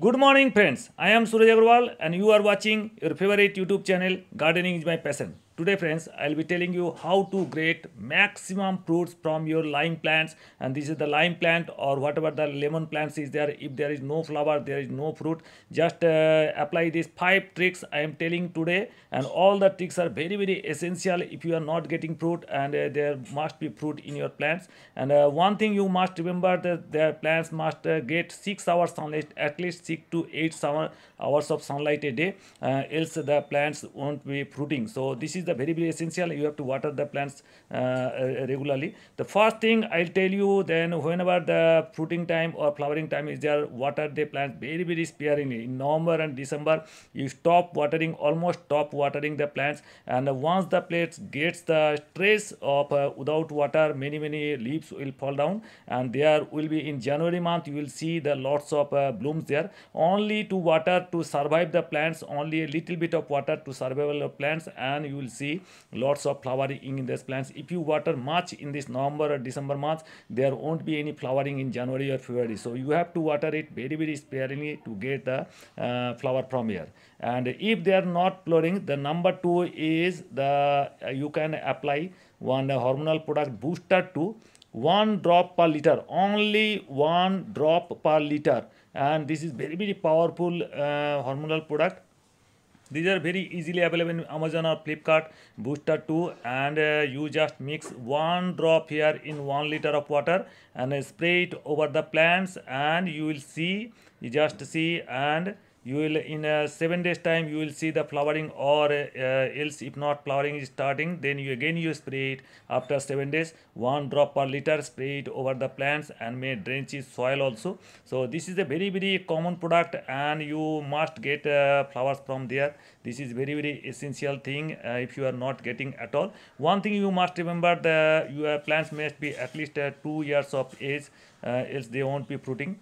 Good morning friends, I am Suraj Agarwal, and you are watching your favorite YouTube channel Gardening is my passion. Today friends, I'll be telling you how to get maximum fruits from your lime plants and this is the lime plant or whatever the lemon plants is there. If there is no flower, there is no fruit. Just uh, apply these five tricks I am telling today and all the tricks are very very essential if you are not getting fruit and uh, there must be fruit in your plants. And uh, one thing you must remember that their plants must uh, get 6 hours sunlight at least 6 to 8 hours of sunlight a day uh, else the plants won't be fruiting. So this is the very very essential you have to water the plants uh, uh, regularly the first thing i'll tell you then whenever the fruiting time or flowering time is there water the plants very very sparingly in november and december you stop watering almost stop watering the plants and once the plants gets the stress of uh, without water many many leaves will fall down and there will be in january month you will see the lots of blooms there only to water to survive the plants only a little bit of water to survival of plants and you will see lots of flowering in these plants if you water much in this november or december month there won't be any flowering in january or february so you have to water it very very sparingly to get the uh, flower from here and if they are not flowering the number two is the uh, you can apply one hormonal product booster to one drop per liter only one drop per liter and this is very very powerful uh, hormonal product these are very easily available in amazon or flipkart booster 2 and uh, you just mix one drop here in one liter of water and uh, spray it over the plants and you will see you just see and you will in uh, seven days time you will see the flowering or uh, else if not flowering is starting then you again you spray it after seven days one drop per liter spray it over the plants and may drench its soil also so this is a very very common product and you must get uh, flowers from there this is very very essential thing uh, if you are not getting at all one thing you must remember the your plants must be at least uh, two years of age uh, else they won't be fruiting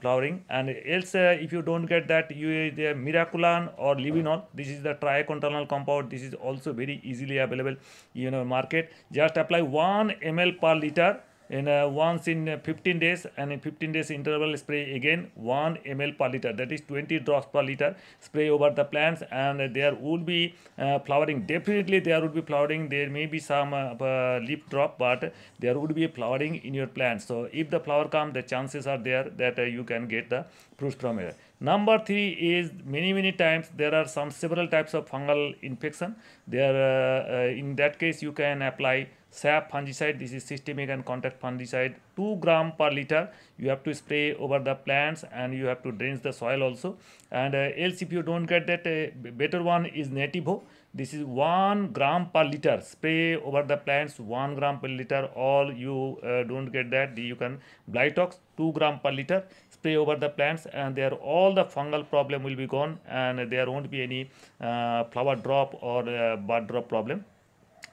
flowering uh, and else uh, if you don't get that you the miraculan or livinol this is the tricontinental compound this is also very easily available in the market just apply 1 ml per liter in uh, once in uh, 15 days and in 15 days interval spray again 1 ml per liter that is 20 drops per liter spray over the plants and there will be uh, flowering definitely there would be flowering there may be some uh, leaf drop but there would be flowering in your plant so if the flower come the chances are there that uh, you can get the fruits from here number three is many many times there are some several types of fungal infection there in that case you can apply sap fungicide this is systemic and contact fungicide 2 gram per liter you have to spray over the plants and you have to drench the soil also and uh, else if you don't get that a uh, better one is nativo this is 1 gram per liter spray over the plants 1 gram per liter all you uh, don't get that you can blytox 2 gram per liter spray over the plants and there all the fungal problem will be gone and there won't be any uh, flower drop or uh, bud drop problem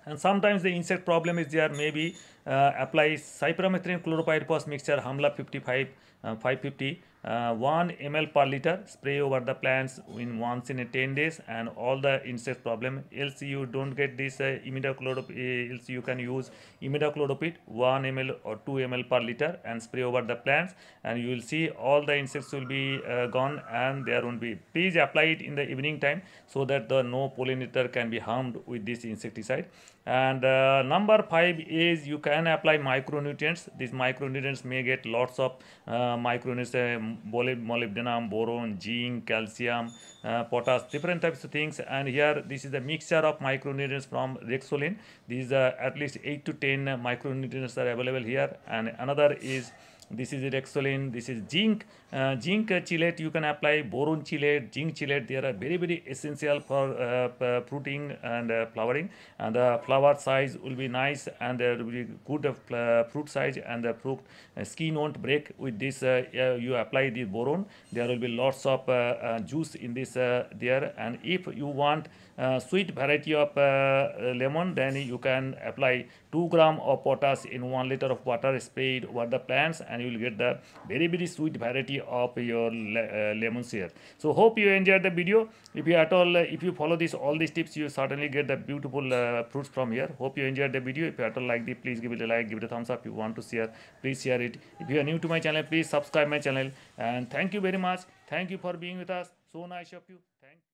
and sometimes the insect problem is there maybe uh, apply cypermethrin chlorpyrifos mixture Hamla 55 uh, 550 uh, 1 ml per liter spray over the plants in once in 10 days and all the insect problem else you don't get this uh, imidaclodopid else you can use imidaclodopid 1 ml or 2 ml per liter and spray over the plants and you will see all the insects will be uh, gone and there won't be please apply it in the evening time so that the no pollinator can be harmed with this insecticide and uh, number 5 is you can can apply micronutrients. These micronutrients may get lots of uh, micronutrients, uh, molybdenum, boron, zinc, calcium, uh, potash, different types of things. And here, this is a mixture of micronutrients from Rexolin. These are at least 8 to 10 micronutrients are available here. And another is this is Rexolin, this is zinc. Uh, zinc chelate you can apply, boron chelate, zinc chelate, they are very very essential for uh, fruiting and uh, flowering. And the flower size will be nice and uh, there will be good uh, fruit size and the uh, fruit skin won't break with this. you apply the boron, there will be lots of juice in this there and if you want uh, sweet variety of uh, lemon then you can apply 2 gram of potash in 1 liter of water sprayed over the plants and you will get the very very sweet variety of your le uh, lemon here. so hope you enjoyed the video if you at all if you follow this all these tips you certainly get the beautiful fruits from here hope you enjoyed the video if you at all like it please give it a like give it a thumbs up if you want to share please share it if you are new to my channel please subscribe my channel and thank you very much thank you for being with us so nice of you